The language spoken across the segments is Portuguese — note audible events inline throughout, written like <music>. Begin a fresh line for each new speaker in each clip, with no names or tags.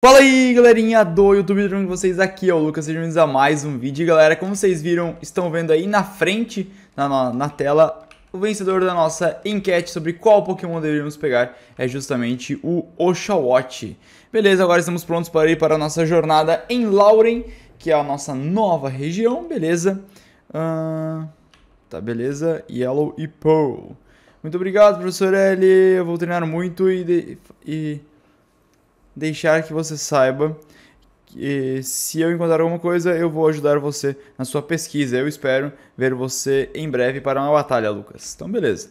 Fala aí galerinha do YouTube, tudo bem com vocês? Aqui é o Lucas, sejam bem-vindos a mais um vídeo. E, galera, como vocês viram, estão vendo aí na frente, na, na, na tela, o vencedor da nossa enquete sobre qual Pokémon deveríamos pegar é justamente o Oshawott. Beleza, agora estamos prontos para ir para a nossa jornada em Lauren, que é a nossa nova região, beleza? Uh, tá, beleza, Yellow e Pearl. Muito obrigado, professor L, eu vou treinar muito e... De, e deixar que você saiba que se eu encontrar alguma coisa, eu vou ajudar você na sua pesquisa. Eu espero ver você em breve para uma batalha, Lucas. Então, beleza.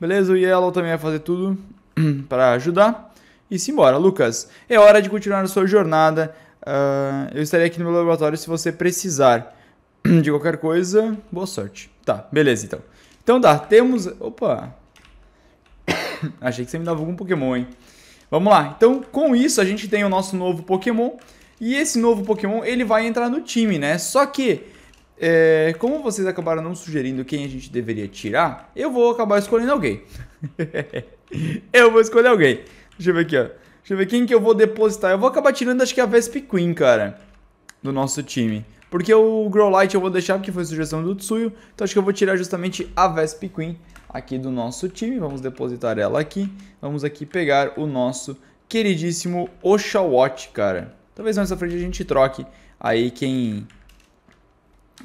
Beleza, o Yellow também vai fazer tudo <clears throat> para ajudar. E simbora, Lucas. É hora de continuar a sua jornada. Uh, eu estarei aqui no meu laboratório se você precisar <clears throat> de qualquer coisa. Boa sorte. Tá, beleza então. Então tá, temos. Opa! <coughs> Achei que você me dava algum Pokémon, hein? Vamos lá. Então, com isso, a gente tem o nosso novo Pokémon. E esse novo Pokémon, ele vai entrar no time, né? Só que, é, como vocês acabaram não sugerindo quem a gente deveria tirar, eu vou acabar escolhendo alguém. <laughs> eu vou escolher alguém. Deixa eu ver aqui, ó. Deixa eu ver quem que eu vou depositar. Eu vou acabar tirando, acho que a Vesp Queen, cara, do nosso time. Porque o Growlite eu vou deixar, porque foi sugestão do Tsuyu. Então acho que eu vou tirar justamente a Vesp Queen aqui do nosso time. Vamos depositar ela aqui. Vamos aqui pegar o nosso queridíssimo Oshawott, cara. Talvez mais à frente a gente troque aí quem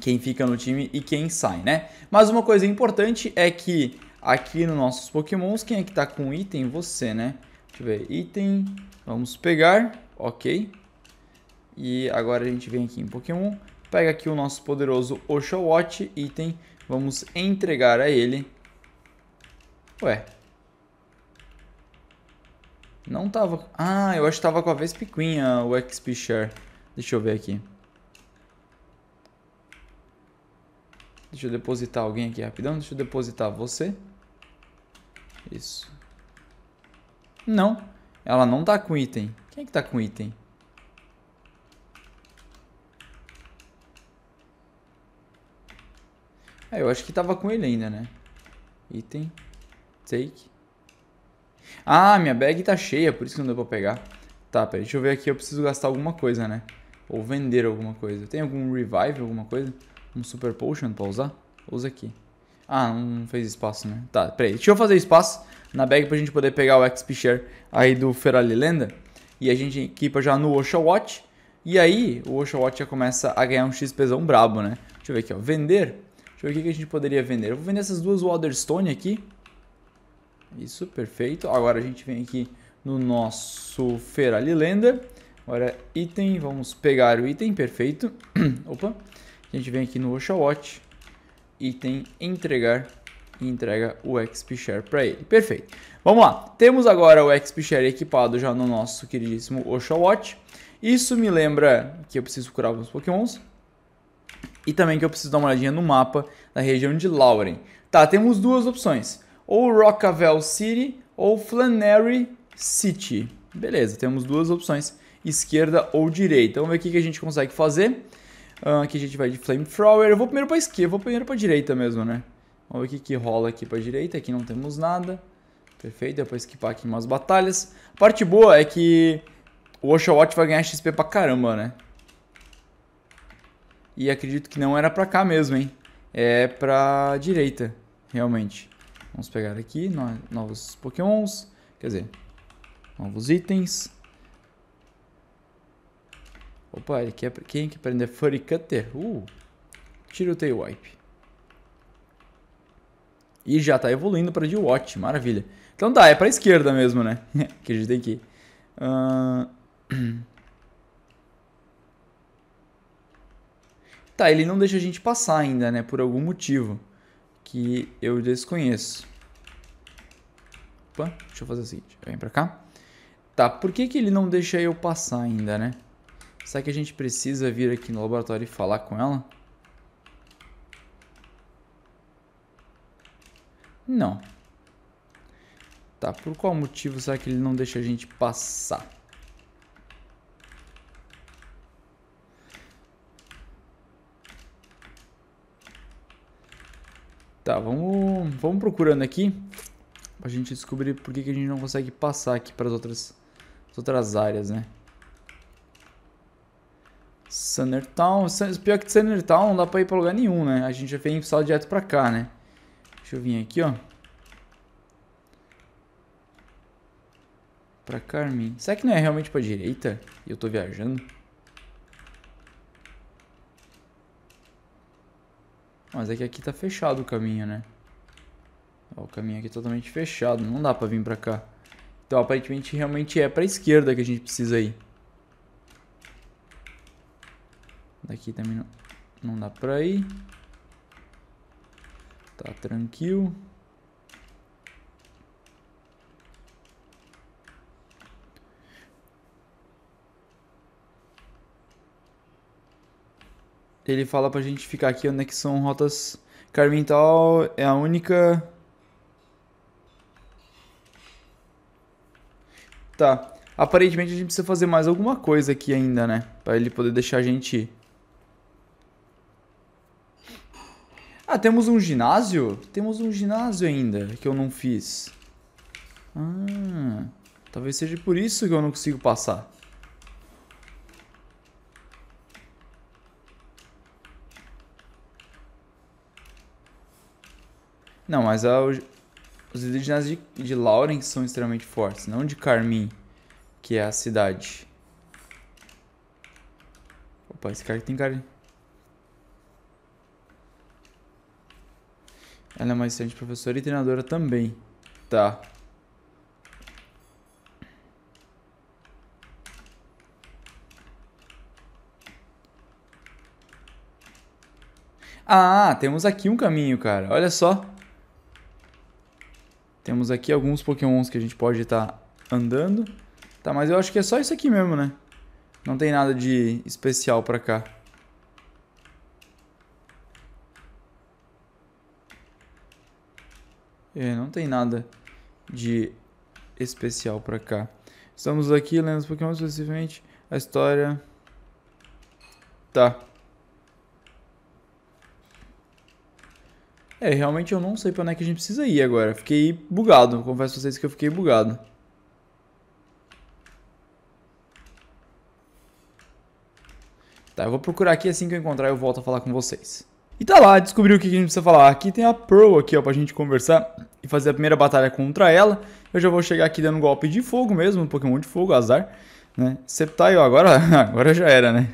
quem fica no time e quem sai, né? Mas uma coisa importante é que aqui nos nossos pokémons, quem é que tá com item? Você, né? Deixa eu ver, item, vamos pegar, ok. E agora a gente vem aqui em pokémon, pega aqui o nosso poderoso Oshawott, item, vamos entregar a ele Ué. Não tava... Ah, eu acho que tava com a Vespiquinha o XP Share. Deixa eu ver aqui. Deixa eu depositar alguém aqui rapidão. Deixa eu depositar você. Isso. Não. Ela não tá com item. Quem é que tá com item? É, eu acho que tava com ele ainda, né? Item. Take. Ah, minha bag tá cheia, por isso que não deu pra pegar. Tá, peraí, deixa eu ver aqui, eu preciso gastar alguma coisa, né? Ou vender alguma coisa. Tem algum revive, alguma coisa? Um super potion pra usar? Usa aqui. Ah, não fez espaço, né? Tá, peraí, deixa eu fazer espaço na bag pra gente poder pegar o XP Share aí do Ferali Lenda. E a gente equipa já no Osha Watch. E aí, o Osha Watch já começa a ganhar um XPzão brabo, né? Deixa eu ver aqui, ó. Vender. Deixa eu ver o que a gente poderia vender. Eu vou vender essas duas Waterstone aqui. Isso, perfeito. Agora a gente vem aqui no nosso Ferali Agora item, vamos pegar o item, perfeito. <clears throat> Opa. A gente vem aqui no Oshawott, item entregar e entrega o XP Share para ele. Perfeito. Vamos lá. Temos agora o XP Share equipado já no nosso queridíssimo Oshawott. Isso me lembra que eu preciso curar alguns pokémons. E também que eu preciso dar uma olhadinha no mapa da região de Lauren. Tá, temos duas opções ou Rockville City ou Flannery City. Beleza, temos duas opções, esquerda ou direita. Vamos ver o que, a gente consegue fazer. Uh, aqui a gente vai de Flamethrower. Eu vou primeiro para esquerda, eu vou primeiro para direita mesmo, né? Vamos ver o que, que rola aqui para direita. Aqui não temos nada. Perfeito, depois que esquipar aqui umas batalhas. A parte boa é que o Oshawott vai ganhar XP pra caramba, né? E acredito que não era pra cá mesmo, hein? É pra direita, realmente. Vamos pegar aqui no, novos pokémons, quer dizer, novos itens. Opa, ele quer, quem quer aprender Furry Cutter? Uh, tira o Tail Wipe. E já tá evoluindo pra D-Watch, maravilha. Então dá, é pra esquerda mesmo, né? Acreditei <laughs> que... Uh... <clears throat> Tá, ele não deixa a gente passar ainda, né? Por algum motivo que eu desconheço. Opa, deixa eu fazer o seguinte, vem pra cá. Tá, por que, que ele não deixa eu passar ainda, né? Será que a gente precisa vir aqui no laboratório e falar com ela? Não. Tá, por qual motivo será que ele não deixa a gente passar? Tá, vamos, vamos procurando aqui pra gente descobrir por que, que a gente não consegue passar aqui para as outras, as outras áreas, né? Sunnertown, pior que Sunnertown não dá pra ir pra lugar nenhum, né? A gente já vem só direto pra cá, né? Deixa eu vir aqui, ó. Pra Carmin. Será que não é realmente pra direita? E eu tô viajando? Mas é que aqui tá fechado o caminho, né? Ó, o caminho aqui é totalmente fechado, não dá pra vir pra cá. Então, aparentemente, realmente é pra esquerda que a gente precisa ir. Daqui também não, não dá pra ir. Tá tranquilo. Ele fala pra gente ficar aqui onde é que são rotas. Carmental é a única. Tá. Aparentemente a gente precisa fazer mais alguma coisa aqui ainda, né? Pra ele poder deixar a gente ir. Ah, temos um ginásio? Temos um ginásio ainda que eu não fiz. Ah, talvez seja por isso que eu não consigo passar. Não, mas a, os indígenas de, de Lauren são extremamente fortes, não de Carmim, que é a cidade. Opa, esse cara tem cara. Ela é uma excelente professora e treinadora também. Tá. Ah, temos aqui um caminho, cara. Olha só. Temos aqui alguns pokémons que a gente pode estar tá andando. Tá, mas eu acho que é só isso aqui mesmo, né? Não tem nada de especial pra cá. É, não tem nada de especial pra cá. Estamos aqui lendo os pokémons especificamente. A história... Tá. É, realmente eu não sei pra onde é que a gente precisa ir agora. Fiquei bugado, confesso pra vocês que eu fiquei bugado. Tá, eu vou procurar aqui assim que eu encontrar eu volto a falar com vocês. E tá lá, descobri o que a gente precisa falar. Aqui tem a Pearl aqui, ó, pra gente conversar e fazer a primeira batalha contra ela. Eu já vou chegar aqui dando um golpe de fogo mesmo, um Pokémon de fogo, azar, né? Sceptile, tá ó, agora, <laughs> agora já era, né?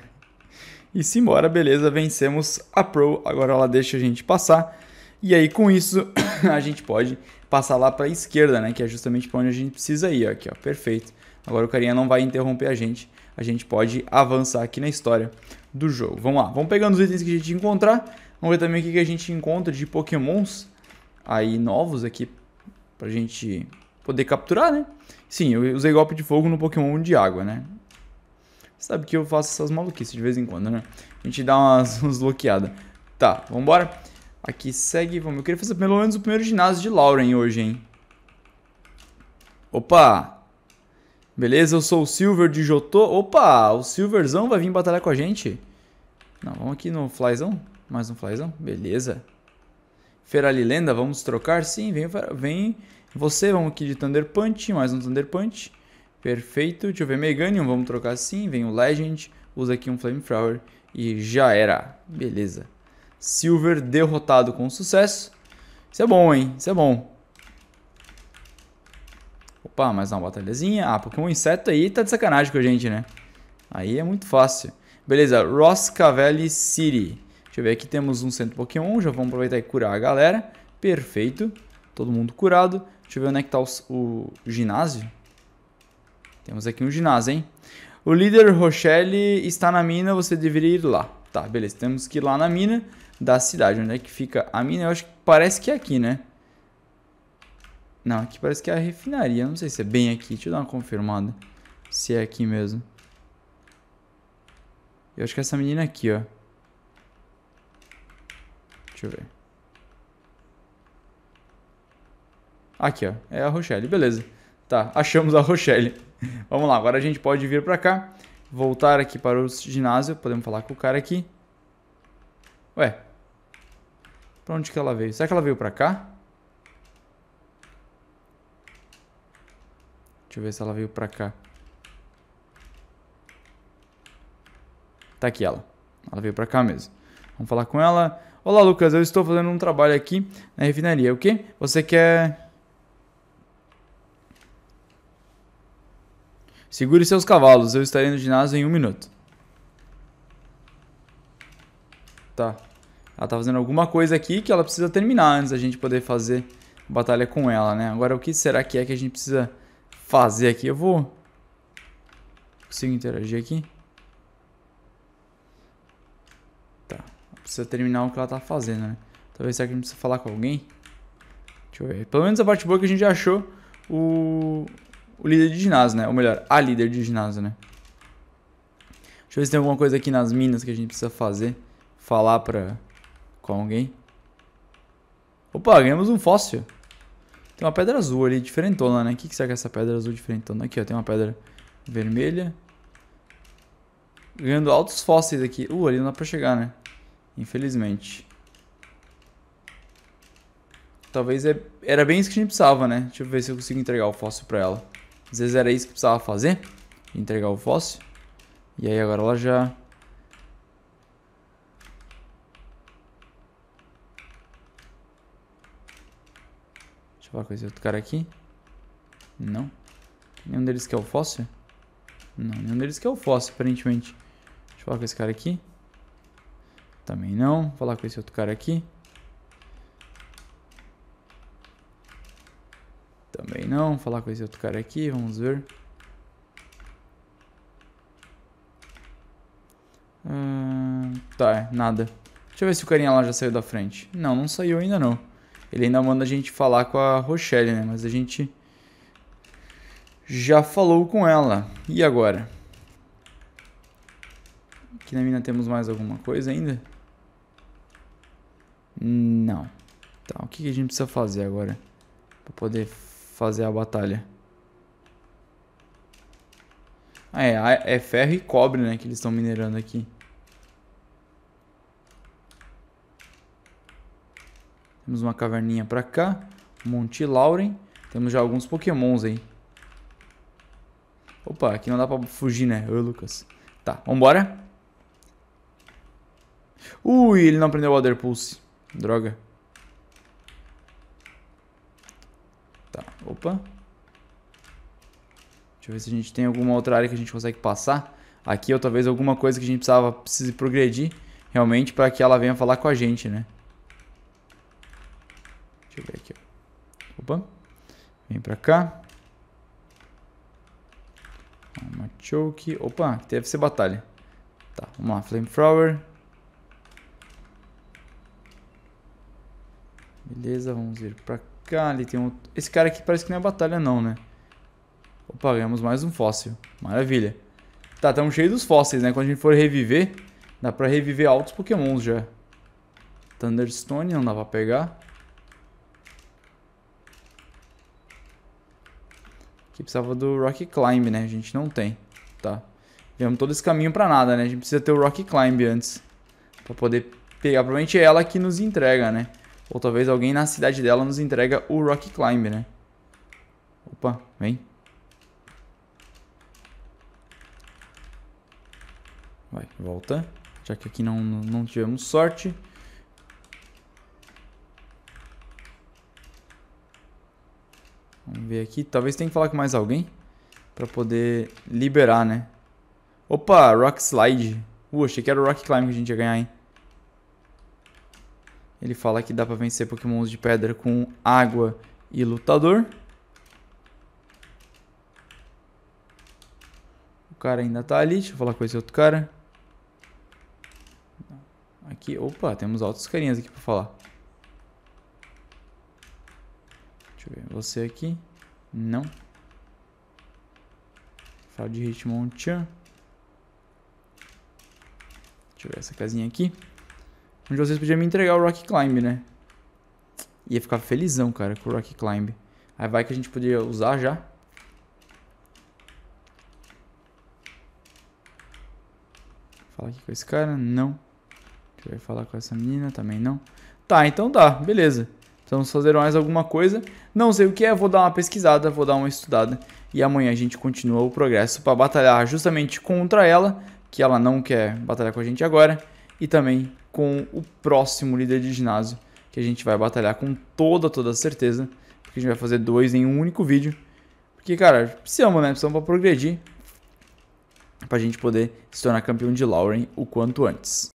E simbora, beleza, vencemos a Pro. Agora ela deixa a gente passar. E aí com isso <coughs> a gente pode passar lá para a esquerda, né? Que é justamente para onde a gente precisa ir. Aqui, ó, perfeito. Agora o carinha não vai interromper a gente. A gente pode avançar aqui na história do jogo. Vamos lá, vamos pegando os itens que a gente encontrar. Vamos ver também o que a gente encontra de pokémons aí novos aqui pra gente poder capturar, né? Sim, eu usei golpe de fogo no pokémon de água, né? sabe que eu faço essas maluquices de vez em quando, né? A gente dá umas, <laughs> uns bloqueadas. Tá, vambora. embora. Aqui segue, vamos. Eu queria fazer pelo menos o primeiro ginásio de Lauren hoje, hein? Opa! Beleza, eu sou o Silver de Jotô. Opa, o Silverzão vai vir batalhar com a gente. Não, vamos aqui no Flyzão. Mais um Flyzão. Beleza. Feralilenda, vamos trocar? Sim, vem, vem você. Vamos aqui de Thunder Punch. Mais um Thunder Punch. Perfeito. Deixa eu ver Meganium. Vamos trocar sim. Vem o Legend. Usa aqui um Flamethrower. E já era. Beleza. Silver derrotado com sucesso. Isso é bom, hein? Isso é bom. Opa, mais uma batalhazinha. Ah, porque um inseto aí tá de sacanagem com a gente, né? Aí é muito fácil. Beleza, Roscavelli City. Deixa eu ver, aqui temos um centro Pokémon. Já vamos aproveitar e curar a galera. Perfeito. Todo mundo curado. Deixa eu ver onde é que tá o, o ginásio. Temos aqui um ginásio, hein? O líder Rochelle está na mina, você deveria ir lá. Tá, beleza. Temos que ir lá na mina da cidade. Onde é que fica a mina? Eu acho que parece que é aqui, né? Não, aqui parece que é a refinaria. Não sei se é bem aqui. Deixa eu dar uma confirmada. Se é aqui mesmo. Eu acho que é essa menina aqui, ó. Deixa eu ver. Aqui, ó. É a Rochelle. Beleza. Tá, achamos a Rochelle. <laughs> Vamos lá, agora a gente pode vir pra cá. Voltar aqui para o ginásio. Podemos falar com o cara aqui. Ué, Pra onde que ela veio? Será que ela veio pra cá? Deixa eu ver se ela veio pra cá. Tá aqui ela. Ela veio pra cá mesmo. Vamos falar com ela. Olá, Lucas. Eu estou fazendo um trabalho aqui na refinaria. O quê? Você quer... Segure seus cavalos. Eu estarei no ginásio em um minuto. Tá. Ela tá fazendo alguma coisa aqui que ela precisa terminar antes da gente poder fazer batalha com ela, né? Agora, o que será que é que a gente precisa fazer aqui? Eu vou... Consigo interagir aqui? Tá. Precisa terminar o que ela tá fazendo, né? Talvez será que a gente precisa falar com alguém? Deixa eu ver. Pelo menos a parte boa é que a gente achou o... O líder de ginásio, né? Ou melhor, a líder de ginásio, né? Deixa eu ver se tem alguma coisa aqui nas minas que a gente precisa fazer. Falar pra com alguém. Opa, ganhamos um fóssil. Tem uma pedra azul ali, diferentona, né? O que, que será que é essa pedra azul diferentona? Aqui, ó, tem uma pedra vermelha. Ganhando altos fósseis aqui. Uh, ali não dá pra chegar, né? Infelizmente. Talvez é... era bem isso que a gente precisava, né? Deixa eu ver se eu consigo entregar o fóssil pra ela. Às vezes era isso que precisava fazer. Entregar o fóssil. E aí agora ela já falar com esse outro cara aqui. Não. Nenhum deles quer o fóssil? Não, nenhum deles quer o fóssil, aparentemente. Deixa eu falar com esse cara aqui. Também não. Vou falar com esse outro cara aqui. Também não. Vou falar com esse outro cara aqui. Vamos ver. Uh, tá, é nada. Deixa eu ver se o carinha lá já saiu da frente. Não, não saiu ainda não. Ele ainda manda a gente falar com a Rochelle, né? Mas a gente já falou com ela. E agora? Aqui na mina temos mais alguma coisa ainda? Não. Tá, o que a gente precisa fazer agora? Pra poder fazer a batalha. Ah, é, é ferro e cobre, né? Que eles estão minerando aqui. Temos uma caverninha pra cá. Monte Lauren. Temos já alguns pokémons aí. Opa, aqui não dá pra fugir, né? Ô, Lucas. Tá, vambora. Ui, ele não aprendeu o Water Pulse. Droga. Tá, opa. Deixa eu ver se a gente tem alguma outra área que a gente consegue passar. Aqui ou talvez alguma coisa que a gente precisava, precise progredir realmente para que ela venha falar com a gente, né? Deixa eu ver aqui. Opa. Vem pra cá. Uma choke. Opa, deve ser batalha. Tá, vamos lá. Flamethrower. Beleza, vamos ir pra cá. Ali tem um... Esse cara aqui parece que não é batalha não, né? Opa, ganhamos mais um fóssil. Maravilha. Tá, estamos cheios dos fósseis, né? Quando a gente for reviver, dá pra reviver altos pokémons já. Thunderstone não dá pra pegar. Que precisava do Rock Climb, né? A gente não tem, tá? Viemos todo esse caminho pra nada, né? A gente precisa ter o Rock Climb antes. Pra poder pegar. Provavelmente é ela que nos entrega, né? Ou talvez alguém na cidade dela nos entrega o Rock Climb, né? Opa, vem. Vai, volta. Já que aqui não, não tivemos sorte. ver aqui. Talvez tenha que falar com mais alguém para poder liberar, né? Opa, Rock Slide. Uh, achei que era o Rock Climb que a gente ia ganhar, hein? Ele fala que dá pra vencer pokémons de pedra com água e lutador. O cara ainda tá ali. Deixa eu falar com esse outro cara. Aqui, opa, temos altos carinhas aqui pra falar. Deixa eu ver, você aqui. Não. Fala de Hitmonchan. Deixa eu ver essa casinha aqui. Onde vocês podiam me entregar o Rock Climb, né? Ia ficar felizão, cara, com o Rock Climb. Aí vai que a gente poderia usar já. Falar aqui com esse cara? Não. Deixa eu falar com essa menina, também não. Tá, então dá, beleza. Vamos então, fazer mais alguma coisa. Não sei o que é, vou dar uma pesquisada, vou dar uma estudada. E amanhã a gente continua o progresso para batalhar justamente contra ela, que ela não quer batalhar com a gente agora. E também com o próximo líder de ginásio, que a gente vai batalhar com toda, toda certeza. Porque a gente vai fazer dois em um único vídeo. Porque, cara, precisamos, né? Precisamos para progredir. Pra gente poder se tornar campeão de Lauren o quanto antes.